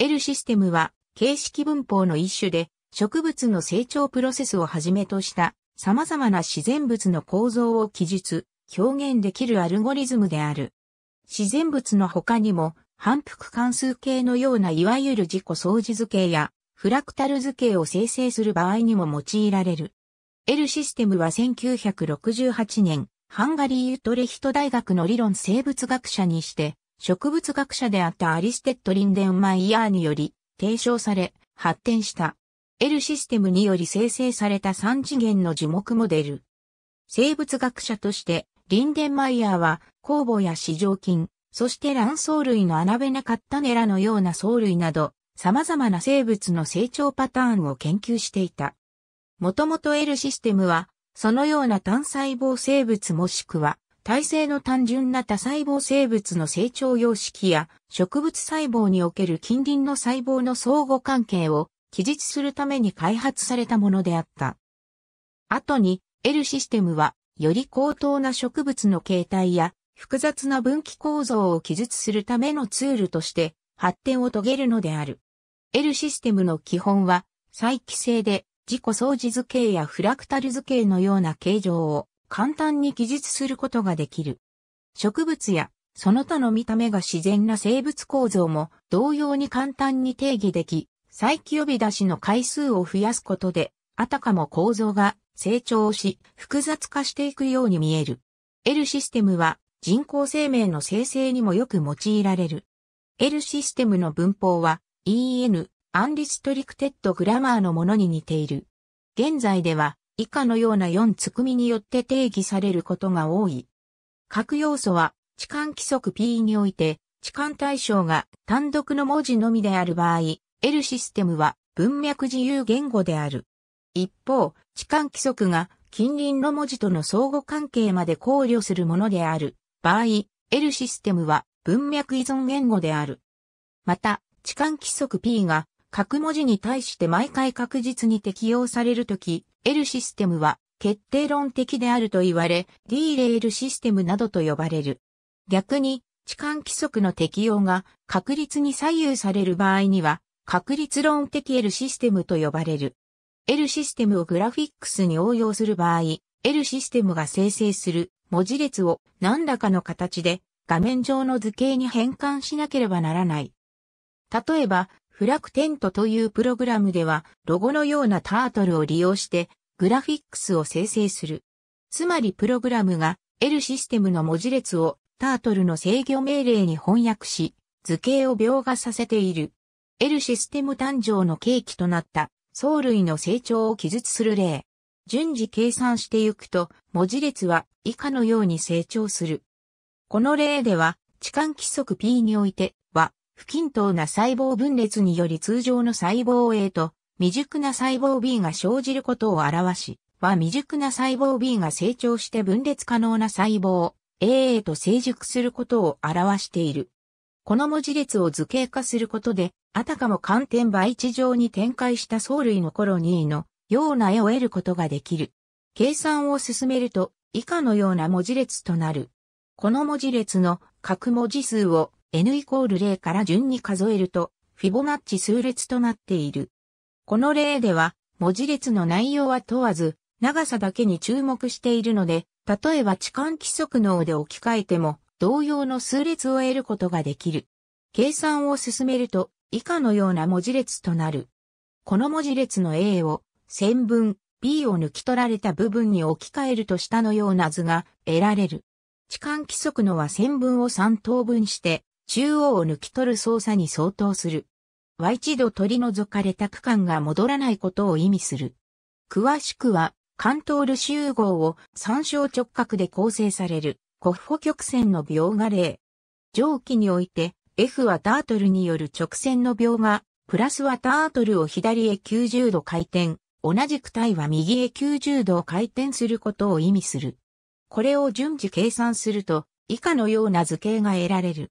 L システムは形式文法の一種で植物の成長プロセスをはじめとした様々な自然物の構造を記述、表現できるアルゴリズムである。自然物の他にも反復関数形のようないわゆる自己相似図形やフラクタル図形を生成する場合にも用いられる。L システムは1968年、ハンガリー・ユトレヒト大学の理論生物学者にして、植物学者であったアリステッド・リンデンマイヤーにより提唱され発展した L システムにより生成された3次元の樹木モデル。生物学者としてリンデンマイヤーは酵母や糸状菌、そして卵巣類の穴べなかカッタネラのような藻類など様々な生物の成長パターンを研究していた。もともと L システムはそのような単細胞生物もしくは体制の単純な多細胞生物の成長様式や植物細胞における近隣の細胞の相互関係を記述するために開発されたものであった。後に L システムはより高等な植物の形態や複雑な分岐構造を記述するためのツールとして発展を遂げるのである。L システムの基本は再帰性で自己相似図形やフラクタル図形のような形状を簡単に記述することができる。植物やその他の見た目が自然な生物構造も同様に簡単に定義でき、再起呼び出しの回数を増やすことで、あたかも構造が成長し複雑化していくように見える。L システムは人工生命の生成にもよく用いられる。L システムの文法は EN、アンリストリクテッドグラマーのものに似ている。現在では以下のような4つ組によって定義されることが多い。各要素は、置換規則 P において、置換対象が単独の文字のみである場合、L システムは文脈自由言語である。一方、置換規則が近隣の文字との相互関係まで考慮するものである場合、L システムは文脈依存言語である。また、置換規則 P が各文字に対して毎回確実に適用されるとき、L システムは決定論的であると言われ、D レールシステムなどと呼ばれる。逆に、置換規則の適用が確率に左右される場合には、確率論的 L システムと呼ばれる。L システムをグラフィックスに応用する場合、L システムが生成する文字列を何らかの形で画面上の図形に変換しなければならない。例えば、フラクテントというプログラムでは、ロゴのようなタートルを利用して、グラフィックスを生成する。つまりプログラムが L システムの文字列をタートルの制御命令に翻訳し、図形を描画させている。L システム誕生の契機となった藻類の成長を記述する例。順次計算していくと文字列は以下のように成長する。この例では、置換規則 P においては、不均等な細胞分裂により通常の細胞 A と未熟な細胞 B が生じることを表し、は未熟な細胞 B が成長して分裂可能な細胞 A へと成熟することを表している。この文字列を図形化することで、あたかも寒天培地上に展開した藻類のコロニーのような絵を得ることができる。計算を進めると以下のような文字列となる。この文字列の各文字数を n イコール0から順に数えると、フィボナッチ数列となっている。この例では、文字列の内容は問わず、長さだけに注目しているので、例えば置換規則能で置き換えても、同様の数列を得ることができる。計算を進めると、以下のような文字列となる。この文字列の A を、線分、B を抜き取られた部分に置き換えると下のような図が得られる。置換規則のは線分を3等分して、中央を抜き取る操作に相当する。は一度取り除かれた区間が戻らないことを意味する。詳しくは、関東ル集合を参照直角で構成される、コフホ曲線の描画例。上記において、F はタートルによる直線の描画、プラスはタートルを左へ90度回転、同じく体は右へ90度回転することを意味する。これを順次計算すると、以下のような図形が得られる。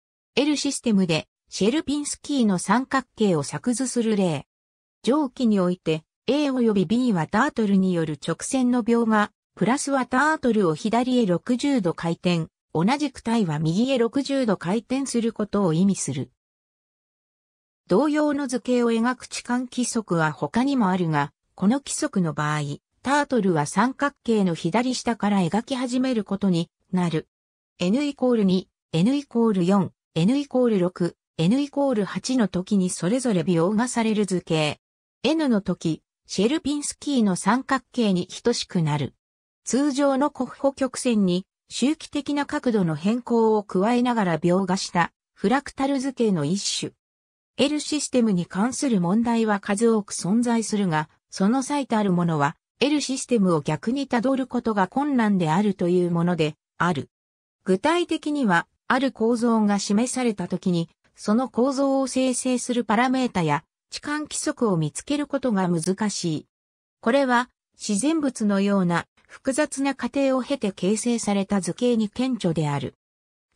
L システムでシェルピンスキーの三角形を作図する例。上記において A 及び B はタートルによる直線の描画、プラスはタートルを左へ60度回転、同じく体は右へ60度回転することを意味する。同様の図形を描く置換規則は他にもあるが、この規則の場合、タートルは三角形の左下から描き始めることになる。n イコール2、n イコール4、n イコール6、n イコール8の時にそれぞれ描画される図形。n の時、シェルピンスキーの三角形に等しくなる。通常の国保曲線に周期的な角度の変更を加えながら描画したフラクタル図形の一種。L システムに関する問題は数多く存在するが、その最たるものは L システムを逆にたどることが困難であるというものである。具体的にはある構造が示された時に、その構造を生成するパラメータや、置換規則を見つけることが難しい。これは、自然物のような複雑な過程を経て形成された図形に顕著である。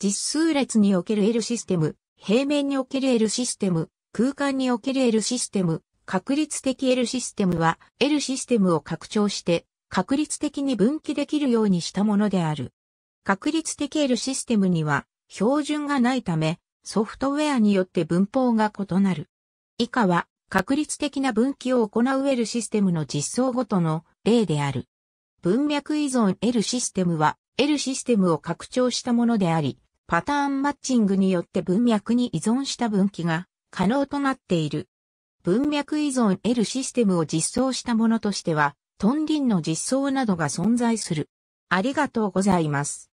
実数列における L システム、平面における L システム、空間における L システム、確率的 L システムは L システムを拡張して確率的に分岐できるようにしたものである。確率的 L システムには標準がないため、ソフトウェアによって文法が異なる。以下は、確率的な分岐を行う L システムの実装ごとの例である。文脈依存 L システムは、L システムを拡張したものであり、パターンマッチングによって文脈に依存した分岐が可能となっている。文脈依存 L システムを実装したものとしては、トンリンの実装などが存在する。ありがとうございます。